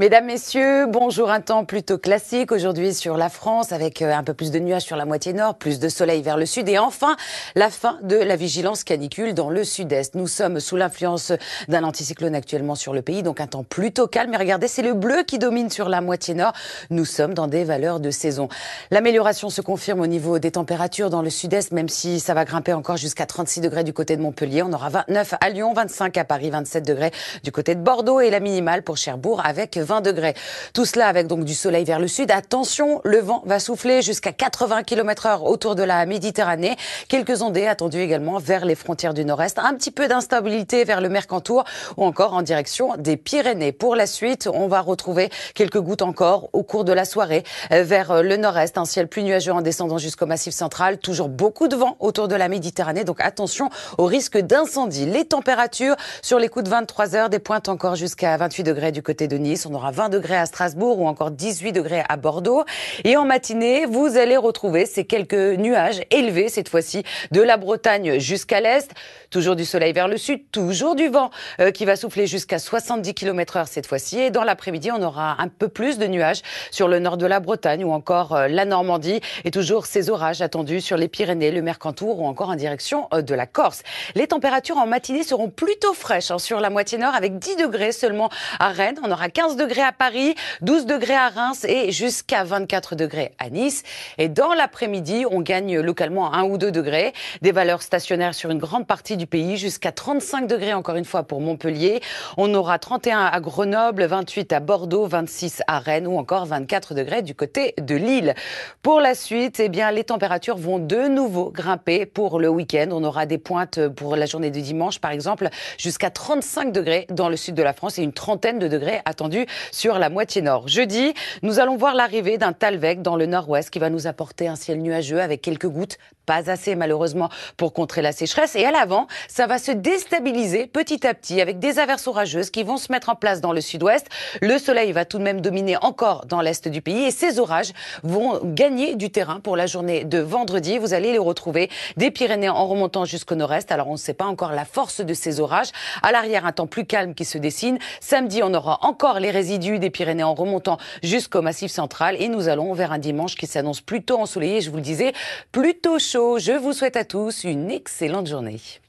Mesdames, Messieurs, bonjour. Un temps plutôt classique aujourd'hui sur la France avec euh, un peu plus de nuages sur la moitié nord, plus de soleil vers le sud et enfin la fin de la vigilance canicule dans le sud-est. Nous sommes sous l'influence d'un anticyclone actuellement sur le pays, donc un temps plutôt calme. Mais regardez, c'est le bleu qui domine sur la moitié nord. Nous sommes dans des valeurs de saison. L'amélioration se confirme au niveau des températures dans le sud-est, même si ça va grimper encore jusqu'à 36 degrés du côté de Montpellier. On aura 29 à Lyon, 25 à Paris, 27 degrés du côté de Bordeaux et la minimale pour Cherbourg avec 20 degrés. Tout cela avec donc du soleil vers le sud. Attention, le vent va souffler jusqu'à 80 km heure autour de la Méditerranée. Quelques ondées attendues également vers les frontières du nord-est. Un petit peu d'instabilité vers le Mercantour ou encore en direction des Pyrénées. Pour la suite, on va retrouver quelques gouttes encore au cours de la soirée euh, vers euh, le nord-est. Un ciel plus nuageux en descendant jusqu'au massif central. Toujours beaucoup de vent autour de la Méditerranée. Donc attention au risque d'incendie. Les températures sur les coups de 23 heures, des pointes encore jusqu'à 28 degrés du côté de Nice on aura 20 degrés à Strasbourg ou encore 18 degrés à Bordeaux. Et en matinée, vous allez retrouver ces quelques nuages élevés, cette fois-ci de la Bretagne jusqu'à l'Est. Toujours du soleil vers le sud, toujours du vent euh, qui va souffler jusqu'à 70 km heure cette fois-ci. Et dans l'après-midi, on aura un peu plus de nuages sur le nord de la Bretagne ou encore euh, la Normandie. Et toujours ces orages attendus sur les Pyrénées, le Mercantour ou encore en direction euh, de la Corse. Les températures en matinée seront plutôt fraîches hein, sur la moitié nord avec 10 degrés seulement à Rennes. On aura 15 degrés à Paris, 12 degrés à Reims et jusqu'à 24 degrés à Nice. Et dans l'après-midi, on gagne localement 1 ou 2 degrés. Des valeurs stationnaires sur une grande partie du pays, jusqu'à 35 degrés encore une fois pour Montpellier. On aura 31 à Grenoble, 28 à Bordeaux, 26 à Rennes ou encore 24 degrés du côté de Lille. Pour la suite, eh bien, les températures vont de nouveau grimper pour le week-end. On aura des pointes pour la journée de dimanche, par exemple, jusqu'à 35 degrés dans le sud de la France et une trentaine de degrés attendus sur la moitié nord. Jeudi, nous allons voir l'arrivée d'un Talvec dans le nord-ouest qui va nous apporter un ciel nuageux avec quelques gouttes, pas assez malheureusement pour contrer la sécheresse. Et à l'avant, ça va se déstabiliser petit à petit avec des averses orageuses qui vont se mettre en place dans le sud-ouest. Le soleil va tout de même dominer encore dans l'est du pays et ces orages vont gagner du terrain pour la journée de vendredi. Vous allez les retrouver des Pyrénées en remontant jusqu'au nord-est. Alors on ne sait pas encore la force de ces orages. À l'arrière, un temps plus calme qui se dessine. Samedi, on aura encore les résidus des Pyrénées en remontant jusqu'au Massif central. Et nous allons vers un dimanche qui s'annonce plutôt ensoleillé, je vous le disais, plutôt chaud. Je vous souhaite à tous une excellente journée.